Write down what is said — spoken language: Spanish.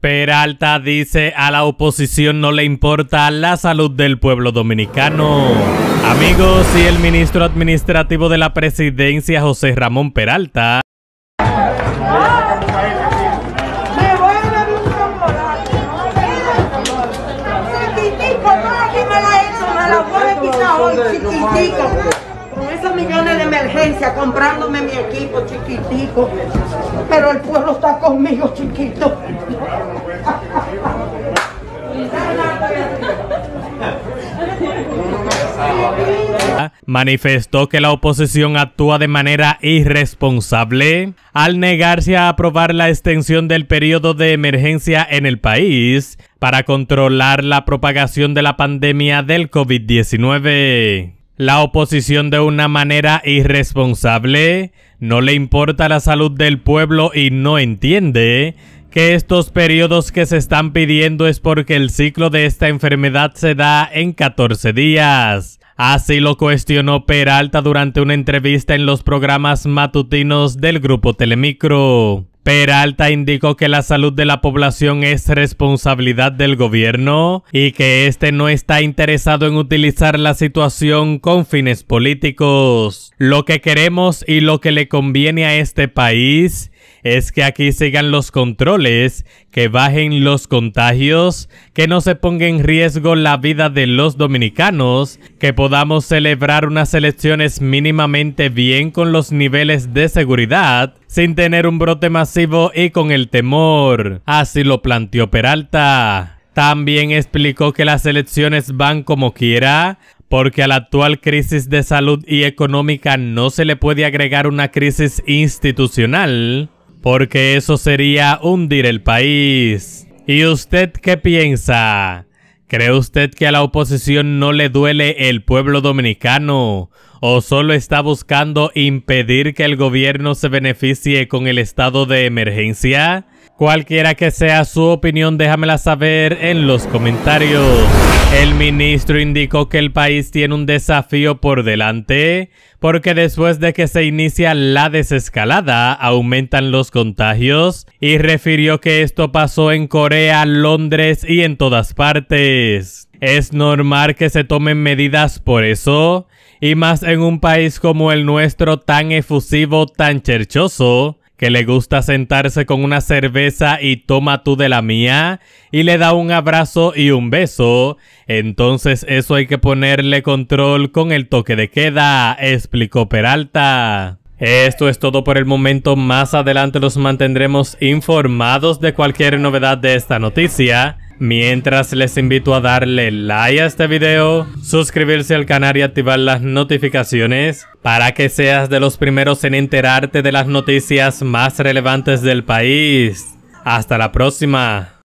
Peralta dice a la oposición no le importa la salud del pueblo dominicano. Amigos, y el ministro administrativo de la presidencia, José Ramón Peralta, millones de emergencia comprándome mi equipo chiquitico, pero el pueblo está conmigo chiquito. Manifestó que la oposición actúa de manera irresponsable al negarse a aprobar la extensión del periodo de emergencia en el país para controlar la propagación de la pandemia del COVID-19 la oposición de una manera irresponsable, no le importa la salud del pueblo y no entiende que estos periodos que se están pidiendo es porque el ciclo de esta enfermedad se da en 14 días. Así lo cuestionó Peralta durante una entrevista en los programas matutinos del grupo Telemicro. Peralta indicó que la salud de la población es responsabilidad del gobierno y que este no está interesado en utilizar la situación con fines políticos. Lo que queremos y lo que le conviene a este país es que aquí sigan los controles, que bajen los contagios, que no se ponga en riesgo la vida de los dominicanos, que podamos celebrar unas elecciones mínimamente bien con los niveles de seguridad sin tener un brote masivo y con el temor. Así lo planteó Peralta. También explicó que las elecciones van como quiera, porque a la actual crisis de salud y económica no se le puede agregar una crisis institucional, porque eso sería hundir el país. ¿Y usted qué piensa? ¿Cree usted que a la oposición no le duele el pueblo dominicano? o solo está buscando impedir que el gobierno se beneficie con el estado de emergencia? Cualquiera que sea su opinión, déjamela saber en los comentarios. El ministro indicó que el país tiene un desafío por delante, porque después de que se inicia la desescalada, aumentan los contagios, y refirió que esto pasó en Corea, Londres y en todas partes. Es normal que se tomen medidas por eso, y más en un país como el nuestro tan efusivo, tan cherchoso, que le gusta sentarse con una cerveza y toma tú de la mía, y le da un abrazo y un beso, entonces eso hay que ponerle control con el toque de queda, explicó Peralta. Esto es todo por el momento, más adelante los mantendremos informados de cualquier novedad de esta noticia. Mientras les invito a darle like a este video, suscribirse al canal y activar las notificaciones para que seas de los primeros en enterarte de las noticias más relevantes del país. Hasta la próxima.